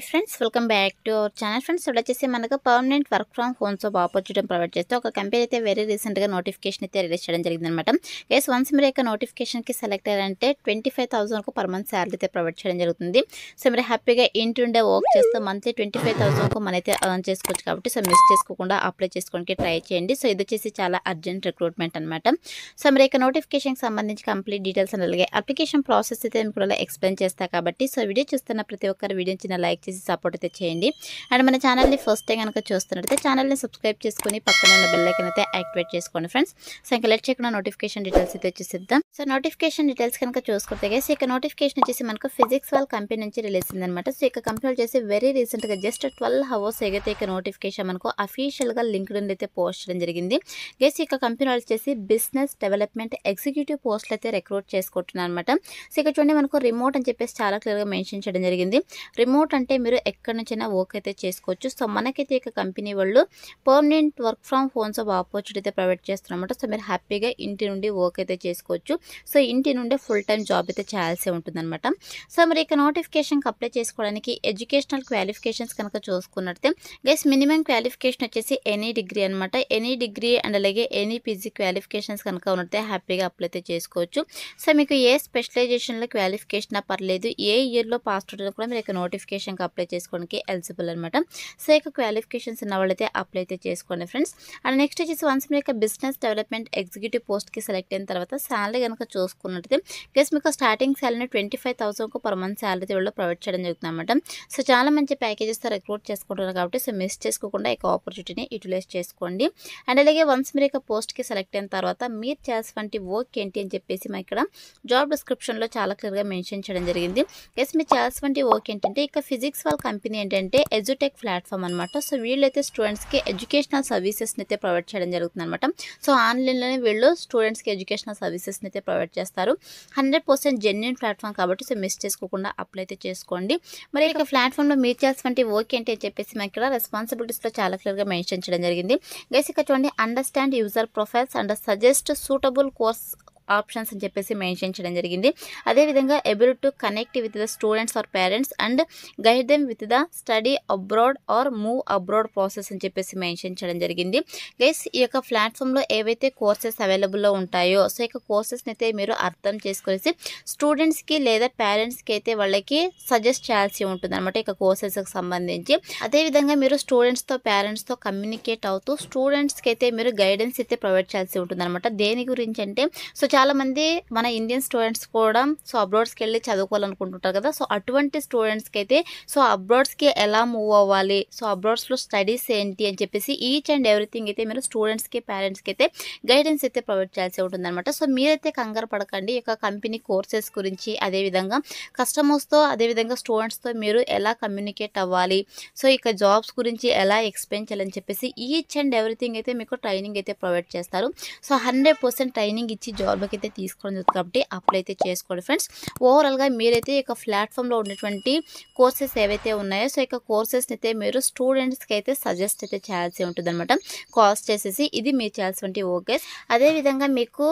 hi friends welcome back to our channel friends ఇప్పుడు వచ్చేసి మనకు permanent work from home so opportunity provide చేస్తే ఒక కంపెనీ అయితే వెరీ రీసెంట్గా నోటిఫికేషన్ అయితే రిలీజ్ చేయడం జరిగిందనమాట ఎస్ వన్స్ మీరు యొక్క నోటిఫికేషన్కి సెలెక్ట్ అయ్యారంటే ట్వంటీ ఫైవ్ థౌసండ్ వరకు పర్ మంత్ శాలరీ అయితే ప్రొవైడ్ చేయడం జరుగుతుంది సో మీరు హ్యాపీగా ఇంటి ఉండే వర్క్ చేస్తూ మంత్లీ ట్వంటీ ఫైవ్ థౌసండ్ వరకు అయితే అర్న్ చేసుకోవచ్చు కాబట్టి సో మిస్ చేసుకోకుండా అప్లై చేసుకోవడానికి ట్రై చేయండి సో ఇది వచ్చేసి చాలా అర్జెంట్ రిక్రూట్మెంట్ అనమాట సో మీరు యొక్క నోటిఫికేషన్కి సంబంధించి కంప్లీట్ డీటెయిల్స్ అలాగే అప్లికేషన్ ప్రాసెస్ అయితే మీకు ఎక్స్ప్లెయిన్ చేస్తా కాబట్టి సో వీడియో చూస్తున్న ప్రతి ఒక్కరు వీడియో చిన్న లైక్ చేసి సపోర్ట్ అయితే చేయండి అండ్ మన ఛానల్ని ఫస్ట్ టైం కనుక చూస్తున్నట్టయితే ఛానల్ని సబ్స్క్రైబ్ చేసుకుని పక్కన ఉన్న బెల్లైకన్ అయితే యాక్టివేట్ చేసుకోండి ఫ్రెండ్స్ సో ఇంకా లెట్ చేయకుండా నోటిఫికేషన్ డీటెయిల్స్ అయితే సిద్ధం సో నోటిఫికేషన్ డీటెయిల్స్ కనుక చూసుకుంటే సో ఇక నోటిఫికేషన్ వచ్చేసి మనకు ఫిజిక్స్ వాళ్ళ కంపెనీ నుంచి రిలీజ్ అయిందనమాట సో ఇక కంపెనీ వచ్చేసి వెరీ రీసెంట్గా జస్ట్ ట్వెల్వ్ హవర్స్ ఏదైతే ఇక నోటిఫికేషన్ మనకు అఫీషియల్గా లింక్డ్ అయితే పోస్ట్ చేయడం జరిగింది గేస్ ఇక కంపెనీ వాళ్ళు వచ్చేసి బిజినెస్ డెవలప్మెంట్ ఎగ్జిక్యూటివ్ పోస్ట్లు అయితే రిక్రూట్ చేసుకుంటున్నారు అనమాట సో ఇక చూడండి మనకు రిమోట్ అని చెప్పేసి చాలా క్లియర్గా మెన్షన్ చేయడం జరిగింది రిమోట్ అంటే మీరు ఎక్కడి నుంచైనా వర్క్ అయితే చేసుకోవచ్చు సో మనకైతే ఇక కంపెనీ వాళ్ళు permanent work from homes of opportunity అయితే ప్రొవైడ్ చేస్తున్నమాట సో మీరు హ్యాపీగా ఇంటి నుండి వర్క్ అయితే చేసుకోవచ్చు సో ఇంటి నుండి ఫుల్ టైం జాబ్ అయితే చేయాల్సి ఉంటుందన్నమాట సో మరి ఇక నోటిఫికేషన్కి అప్లై చేసుకోవడానికి ఎడ్యుకేషనల్ క్వాలిఫికేషన్స్ కనుక చూసుకున్నట్టే గైస్ మినిమం క్వాలిఫికేషన్ వచ్చేసి ఎనీ డిగ్రీ అనమాట ఎనీ డిగ్రీ అండ్ అలాగే ఎనీ పీజీ క్వాలిఫికేషన్స్ కనుక ఉన్నట్టే హ్యాపీగా అప్లై అయితే చేసుకోవచ్చు సో మీకు ఏ స్పెషలైజేషన్లో క్వాలిఫికేషన్ పర్లేదు ఏ ఇయర్లో పాస్ అవుతుందో కూడా మీరు ఇక నోటిఫికేషన్కి అప్లై చేసుకోవడానికి ఎలిజిబుల్ అనమాట సో యొక్క క్వాలిఫికేషన్స్ ఉన్న వాళ్ళైతే అప్లై అయితే చేసుకోండి ఫ్రెండ్స్ అండ్ నెక్స్ట్ వచ్చేసి వన్స్ మీ యొక్క బిజినెస్ డెవలప్మెంట్ ఎగ్జిక్యూటివ్ పోస్ట్కి సెలెక్ట్ అయిన తర్వాత శాలరీ కనుక చూసుకున్నట్టయితే గెస్ మీకు స్టార్టింగ్ శాలరీ ట్వంటీ ఫైవ్ థౌసండ్కు పర్ మంత్ శాలరీ వీళ్ళు ప్రొవైడ్ చేయడం జరుగుతుంది అనమాట సో చాలా మంచి ప్యాకేజెస్తో రిక్రూట్ చేసుకుంటున్నారు కాబట్టి సో మిస్ చేసుకోకుండా ఈ ఆపర్చునిటీని యూటిలైజ్ చేసుకోండి అండ్ అలాగే వన్స్ మీరు యొక్క పోస్ట్కి సెలెక్ట్ అయిన తర్వాత మీరు చేసినటువంటి వర్క్ ఏంటి అని చెప్పేసి మా ఇక్కడ జాబ్ డిస్క్రిప్షన్లో చాలా క్లియర్గా మెన్షన్ చేయడం జరిగింది ఎస్ మీరు చేసినటువంటి వర్క్ ఏంటంటే ఇక ఫిజిక్స్ నెక్స్ట్ వాళ్ళ కంపెనీ ఏంటంటే ఎడ్యుటెక్ ప్లాట్ఫామ్ అనమాట సో వీళ్ళైతే స్టూడెంట్స్కి ఎడ్యుకేషనల్ సర్వీసెస్ని అయితే ప్రొవైడ్ చేయడం జరుగుతుంది అనమాట సో ఆన్లైన్లోనే వీళ్ళు స్టూడెంట్స్కి ఎడ్యుకేషనల్ సర్వీసెస్ని అయితే ప్రొవైడ్ చేస్తారు హండ్రెడ్ పర్సెంట్ జెన్యున్ ప్లాట్ఫామ్ కాబట్టి సో మిస్ చేసుకోకుండా అప్లై అయితే చేసుకోండి మరి ఇక ప్లాట్ఫామ్లో మీరు చేసినటువంటి ఓకే అంటే చెప్పేసి మాకు ఇక్కడ రెస్పాన్సిబిలిటీస్లో చాలా క్లియర్గా మెన్షన్ చేయడం జరిగింది గైస్ ఇక చూడండి understand user profiles and suggest suitable course options అని చెప్పేసి మెన్షన్ చేయడం జరిగింది అదేవిధంగా able to connect with the students or parents and guide them with the study abroad or move abroad process అని చెప్పేసి మెన్షన్ చేయడం జరిగింది గైస్ ఈ యొక్క ప్లాట్ఫామ్లో ఏవైతే కోర్సెస్ అవైలబుల్లో ఉంటాయో సో యొక్క కోర్సెస్ని అయితే మీరు అర్థం చేసుకునేసి స్టూడెంట్స్కి లేదా పేరెంట్స్కి అయితే వాళ్ళకి సజెస్ట్ చేయాల్సి ఉంటుంది అనమాట ఇక కోర్సెస్కి సంబంధించి అదేవిధంగా మీరు స్టూడెంట్స్తో పేరెంట్స్తో కమ్యూనికేట్ అవుతూ స్టూడెంట్స్కి అయితే మీరు గైడెన్స్ అయితే ప్రొవైడ్ చేయాల్సి ఉంటుంది అనమాట దేని గురించి అంటే సో చాలామంది మన ఇండియన్ స్టూడెంట్స్ కూడా సో అబ్రాడ్స్కి వెళ్ళి చదువుకోవాలనుకుంటుంటారు కదా సో అటువంటి స్టూడెంట్స్కి అయితే సో అబ్రాడ్స్కి ఎలా మూవ్ అవ్వాలి సో అబ్రాడ్స్లో స్టడీస్ ఏంటి అని చెప్పేసి ఈచ్ అండ్ ఎవ్రీథింగ్ అయితే మీరు స్టూడెంట్స్కి పేరెంట్స్కి అయితే గైడెన్స్ అయితే ప్రొవైడ్ చేయాల్సి ఉంటుందన్నమాట సో మీరైతే కంగారు పడకండి యొక్క కంపెనీ కోర్సెస్ గురించి అదేవిధంగా కస్టమర్స్తో అదేవిధంగా స్టూడెంట్స్తో మీరు ఎలా కమ్యూనికేట్ అవ్వాలి సో ఇక జాబ్స్ గురించి ఎలా ఎక్స్ప్లెయిన్ చేయాలని చెప్పేసి ఈచ్ అండ్ ఎవ్రీథింగ్ అయితే మీకు ట్రైనింగ్ అయితే ప్రొవైడ్ చేస్తారు సో హండ్రెడ్ ట్రైనింగ్ ఇచ్చి జాబ్ వర్క్ అయితే తీసుకోవడం జరుగుతుంది కాబట్టి అప్లై అయితే చేసుకోండి ఫ్రెండ్స్ ఓవరాల్గా మీరైతే ఇక ప్లాట్ఫామ్లో ఉన్నటువంటి కోర్సెస్ ఏవైతే ఉన్నాయో సో ఇక కోర్సెస్ని అయితే మీరు స్టూడెంట్స్కి అయితే సజెస్ట్ అయితే చేయాల్సి ఉంటుంది అనమాట కాస్ట్ చేసేసి ఇది మీరు చేయాల్సినటువంటి ఓకే అదేవిధంగా మీకు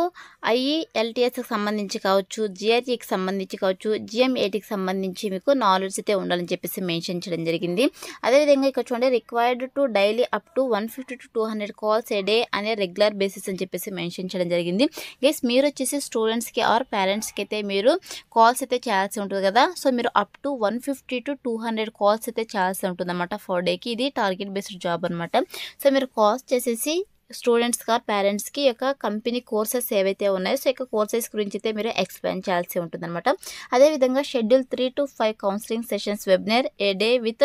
ఐఈఎల్టీఎస్కి సంబంధించి కావచ్చు జిఆర్టీకి సంబంధించి కావచ్చు జిఎంఏటీకి సంబంధించి మీకు నాలెడ్జ్ అయితే ఉండాలని చెప్పేసి మెన్షన్ చేయడం జరిగింది అదేవిధంగా ఇక్కడ చూడండి required to daily up to one fifty to two hundred calls a day అనే రెగ్యులర్ బేసిస్ అని చెప్పేసి మెన్షన్ చేయడం జరిగింది గెస్ మీరు వచ్చేసి స్టూడెంట్స్కి ఆర్ పేరెంట్స్కి అయితే మీరు కాల్స్ అయితే చేయాల్సి ఉంటుంది కదా సో మీరు up to one fifty to two hundred calls అయితే చేయాల్సి ఉంటుంది అనమాట ఫర్ డేకి ఇది టార్గెట్ బేస్డ్ జాబ్ అనమాట సో మీరు కాల్స్ చేసేసి స్టూడెంట్స్గా పేరెంట్స్కి యొక్క కంపెనీ కోర్సెస్ ఏవైతే ఉన్నాయో సో యొక్క కోర్సెస్ గురించి అయితే మీరు ఎక్స్ప్లెయిన్ చేయాల్సి ఉంటుందన్నమాట అదేవిధంగా schedule three to five counselling sessions webinar a day with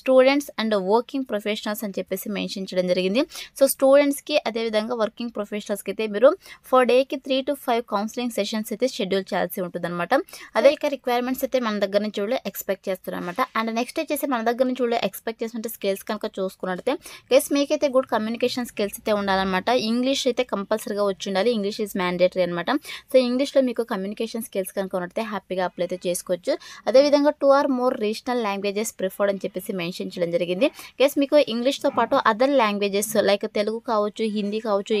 students and working professionals అని చెప్పేసి మెన్షన్ చేయడం జరిగింది సో స్టూడెంట్స్కి అదేవిధంగా వర్కింగ్ ప్రొఫెషనల్స్కి అయితే మీరు ఫర్ డేకి three to five counselling sessions అయితే షెడ్యూల్ చేయాల్సి ఉంటుందన్నమాట అదే ఇక రిక్వైర్మెంట్స్ అయితే మన దగ్గర నుంచి వీళ్ళు ఎక్స్పెక్ట్ చేస్తారనమాట అండ్ నెక్స్ట్ వచ్చేసి మన దగ్గర నుంచి వీళ్ళు ఎక్స్పెక్ట్ చేస్తుంటే స్కిల్స్ కనుక చూసుకున్నట్టయితే గెస్ మీకైతే గుడ్ కమ్యూనికేషన్ స్కిల్స్ అయితే ఉండాలన్నమాట ఇంగ్లీష్ అయితే కంపల్సరీగా వచ్చి ఉండాలి ఇంగ్లీష్ ఈజ్ మ్యాండేటరీ అనమాట సో ఇంగ్లీష్లో మీకు కమ్యూనికేషన్ స్కిల్స్ కనుక ఉన్నట్టే హ్యాపీగా అప్లై అయితే చేసుకోవచ్చు అదేవిధంగా two or more regional languages preferred అని చెప్పేసి మెన్షన్ చేయడం జరిగింది గెస్ మీకు ఇంగ్లీష్తో పాటు అదర్ లాంగ్వేజెస్ లైక్ తెలుగు కావచ్చు హిందీ కావచ్చు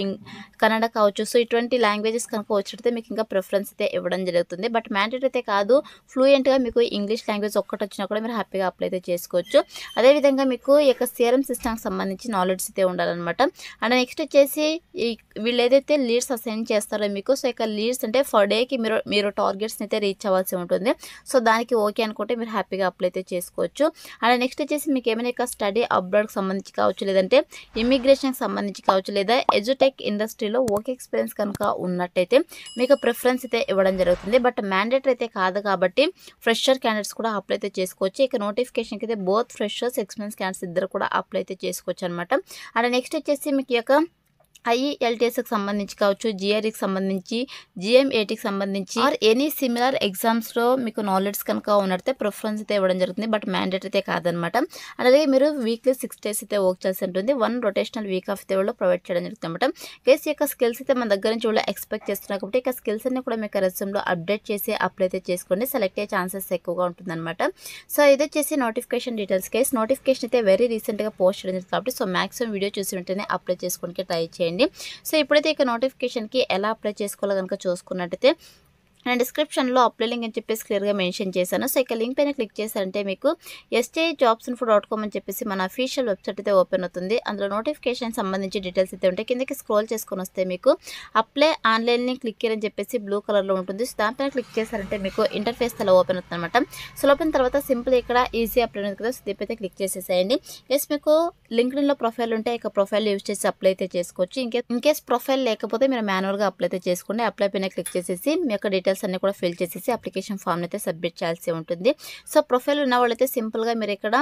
కన్నడ కావచ్చు సో ఇటువంటి లాంగ్వేజెస్ కనుక వచ్చినట్టే మీకు ఇంకా ప్రిఫరెన్స్ అయితే ఇవ్వడం జరుగుతుంది బట్ మ్యాండేటరీ అయితే కాదు ఫ్లూయెంట్గా మీకు ఇంగ్లీష్ లాంగ్వేజ్ ఒక్కటి వచ్చినా కూడా మీరు హ్యాపీగా అప్లై అయితే చేసుకోవచ్చు అదేవిధంగా మీకు ఈ యొక్క సిఆర్ఎం సిస్టమ్కి సంబంధించి నాలెడ్జ్ అయితే ఉండాలన్నమాట అండ్ నెక్స్ట్ నెక్స్ట్ వచ్చేసి ఈ వీళ్ళు ఏదైతే లీడ్స్ అసైన్ చేస్తారో మీకు సో ఇక లీడ్స్ అంటే ఫర్ డేకి మీరు మీరు టార్గెట్స్ అయితే రీచ్ అవ్వాల్సి ఉంటుంది సో దానికి ఓకే అనుకుంటే మీరు హ్యాపీగా అప్లై అయితే చేసుకోవచ్చు అండ్ నెక్స్ట్ వచ్చేసి మీకు ఏమైనా స్టడీ అబ్రాడ్కి సంబంధించి కావచ్చు లేదంటే ఇమిగ్రేషన్కి సంబంధించి కావచ్చు లేదా ఎజుటెక్ ఇండస్ట్రీలో ఓకే ఎక్స్పీరియన్స్ కనుక ఉన్నట్టయితే మీకు ప్రిఫరెన్స్ అయితే ఇవ్వడం జరుగుతుంది బట్ మ్యాండేటర్ అయితే కాదు కాబట్టి ఫ్రెషర్ క్యాండిడేట్స్ కూడా అప్లై అయితే చేసుకోవచ్చు ఇక నోటిఫికేషన్కి అయితే బోత్ ఫ్రెషర్స్ ఎక్స్పీరియన్స్ క్యాండిడేట్స్ ఇద్దరు కూడా అప్లై అయితే చేసుకోవచ్చు అనమాట అండ్ నెక్స్ట్ వచ్చేసి మీకు యొక్క ఐఈఎల్టీఎస్కి సంబంధించి కావచ్చు జిఆర్ఈకి సంబంధించి జిఎంఏటీకి సంబంధించి ఆర్ ఎనీ సిమిలర్ ఎగ్జామ్స్లో మీకు నాలెడ్జ్ కనుక ఉన్నట్టే ప్రిఫరెన్స్ అయితే ఇవ్వడం జరుగుతుంది బట్ మ్యాండేట్ అయితే కాదనమాట అలాగే మీరు వీక్లీ సిక్స్ డేస్ అయితే వర్క్ చేసి ఉంటుంది one rotational week off the వాళ్ళు ప్రొవైడ్ చేయడం జరుగుతుంది అనమాట కేసు యొక్క స్కిల్స్ అయితే మన దగ్గర నుంచి వాళ్ళు ఎక్స్పెక్ట్ చేస్తున్నారు కాబట్టి ఇక స్కిల్స్ అన్ని కూడా మీకు రెస్యూమ్లో అప్డేట్ చేసి అప్లై అయితే చేసుకోండి సెలెక్ట్ అయ్యే ఛాన్సెస్ ఎక్కువగా ఉంటుందన్నమాట సో ఇది వచ్చేసి నోటిఫికేషన్ డీటెయిల్స్ కేసు నోటిఫికేషన్ అయితే వెరీ రీసెంట్గా పోస్ట్ చేయడం జరుగుతుంది కాబట్టి సో మ్యాక్సిమం వీడియో చూసి వెంటనే అప్లై చేసుకోవడానికి ట్రై చేయండి అయిపోయింది సో ఇప్పుడైతే ఇక నోటిఫికేషన్కి ఎలా అప్లై చేసుకోవాలో కనుక చూసుకున్నట్టయితే నేను డిస్క్రిప్షన్లో అప్లై లింక్ అని చెప్పేసి క్లియర్గా మెన్షన్ చేశాను సో ఇక లింక్ పైన క్లిక్ చేశారంటే మీకు STI jobs info dot com అని చెప్పేసి మన అఫీషియల్ వెబ్సైట్ అయితే ఓపెన్ అవుతుంది అందులో నోటిఫికేషన్ సంబంధించి డీటెయిల్స్ అయితే ఉంటాయి కిందకి స్క్రోల్ చేసుకొని వస్తే మీకు అప్లై ఆన్లైన్ క్లిక్ చేయాలని చెప్పేసి బ్లూ కలర్లో ఉంటుంది సో దానిపైన క్లిక్ చేశారంటే మీకు ఇంటర్ఫేస్ అలా ఓపెన్ అవుతుంది అనమాట సో ఓపెన్ తర్వాత సింపుల్ ఇక్కడ ఈజీ అప్లై ఉంది కదా సో దీపైతే క్లిక్ చేసేసేయండి ఎస్ మీకు లో ప్రొఫైల్ ఉంటే ఇక ప్రొఫైల్ యూజ్ చేసి అప్లై అయితే చేసుకోవచ్చు ఇంకే ఇన్కేస్ ప్రొఫైల్ లేకపోతే మీరు మాన్యువల్గా అప్లై అయితే చేసుకుంటే అప్లై పైన క్లిక్ చేసేసి మీ యొక్క డీటెయిల్స్ అన్ని కూడా ఫిల్ చేసేసి అప్లికేషన్ ఫామ్ అయితే సబ్మిట్ చేయాల్సి ఉంటుంది సో ప్రొఫైల్ ఉన్న వాళ్ళైతే గా మీరు ఇక్కడ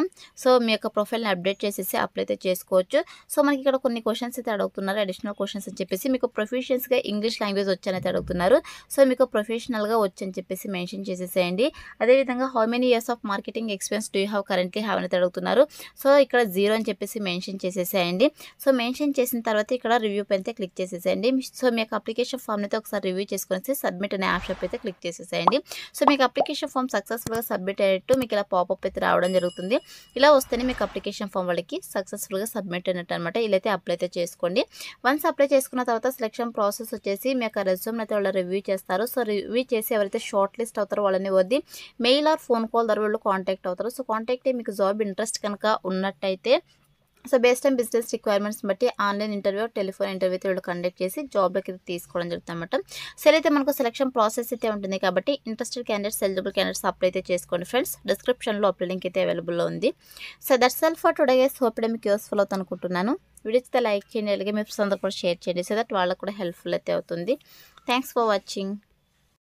సో మీ యొక్క ప్రొఫైల్ని అప్డేట్ చేసేసి అప్లై అయితే చేసుకోవచ్చు సో మనకి ఇక్కడ కొన్ని క్వశ్చన్స్ అయితే అడుగుతున్నారు అడిషనల్ క్వశ్చన్స్ అని చెప్పేసి మీకు ప్రొఫెషన్స్గా ఇంగ్లీష్ లాంగ్వేజ్ వచ్చానైతే అడుగుతున్నారు సో మీకు ప్రొఫెషనల్ గా వచ్చని చెప్పేసి మెన్షన్ చేసేసేయండి అదేవిధంగా how many years of marketing experience do have currently have అని అడుగుతున్నారు సో ఇక్కడ జీరో అని చెప్పేసి మెన్షన్ చేసేసేయండి సో మెన్షన్ చేసిన తర్వాత ఇక్కడ రివ్యూ పైన అయితే క్లిక్ చేసేసేయండి సో మీ యొక్క అప్లికేషన్ ఫామ్ని అయితే ఒకసారి రివ్యూ చేసుకొని సబ్మిట్ అనే ఆప్షన్ అయితే క్లిక్ చేసేసేయండి సో మీకు అప్లికేషన్ ఫామ్ సక్సెస్ఫుల్గా సబ్మిట్ అయ్యేట్టు మీకు ఇలా పాపప్ అయితే రావడం జరుగుతుంది ఇలా వస్తేనే మీకు అప్లికేషన్ ఫామ్ వాళ్ళకి సక్సెస్ఫుల్గా సబ్మిట్ అయినట్టు అనమాట ఇలా అయితే అప్లై అయితే చేసుకోండి వన్స్ అప్లై చేసుకున్న తర్వాత సెలక్షన్ ప్రాసెస్ వచ్చేసి మీ యొక్క రెజ్యూమ్ని అయితే వాళ్ళు రివ్యూ చేస్తారు సో రివ్యూ చేసి ఎవరైతే షార్ట్ లిస్ట్ అవుతారో వాళ్ళని వద్ది మెయిల్ ఆర్ ఫోన్ కాల్ ద్వారా వాళ్ళు కాంటాక్ట్ అవుతారు సో కాంటాక్ట్ మీకు జాబ్ ఇంట్రెస్ట్ కనుక ఉన్నట్టయితే so based on business requirements బట్టి ఆన్లైన్ ఇంటర్వ్యూ టెలిఫోన్ ఇంటర్వ్యూ వీళ్ళు కండక్ట్ చేసి జాబ్లోకి తీసుకోవడం జరుగుతుంది అనమాట సెల్ అయితే మనకు సెలక్షన్ ప్రాసెస్ అయితే ఉంటుంది కాబట్టి interested candidates eligible candidates apply అయితే చేసుకోండి ఫ్రెండ్స్ డిస్క్రిప్షన్లో అప్లై లింక్ అయితే అవైలబుల్లో ఉంది so that's all for today guys hope మీకు యూస్ఫుల్ అవుతుంది అనుకుంటున్నాను అయితే లైక్ చేయండి అలాగే మీ ఫ్రెండ్స్ అందరూ కూడా షేర్ చేయండి సో దట్ వాళ్ళకు కూడా హెల్ప్ఫుల్ అయితే అవుతుంది థ్యాంక్స్ ఫర్ వాచింగ్